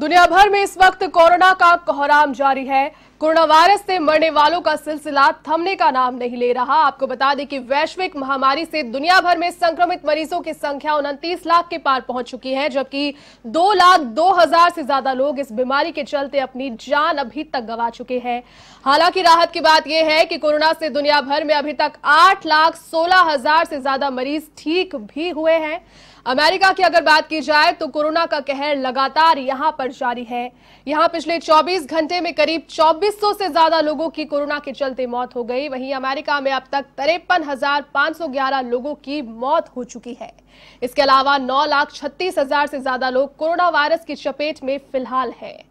दुनिया भर में इस वक्त कोरोना का कोहराम जारी है कोरोना वायरस से मरने वालों का सिलसिला थमने का नाम नहीं ले रहा आपको बता दें कि वैश्विक महामारी से दुनिया भर में संक्रमित मरीजों की संख्या उनतीस लाख के पार पहुंच चुकी है जबकि दो लाख दो हजार से ज्यादा लोग इस बीमारी के चलते अपनी जान अभी तक गंवा चुके हैं हालांकि राहत की बात यह है कि कोरोना से दुनिया भर में अभी तक आठ लाख सोलह हजार से ज्यादा मरीज ठीक भी हुए हैं अमेरिका की अगर बात की जाए तो कोरोना का कहर लगातार यहां पर जारी है यहां पिछले 24 घंटे में करीब 2400 से ज्यादा लोगों की कोरोना के चलते मौत हो गई वहीं अमेरिका में अब तक तिरपन लोगों की मौत हो चुकी है इसके अलावा नौ लाख छत्तीस हजार से ज्यादा लोग कोरोना वायरस की चपेट में फिलहाल हैं।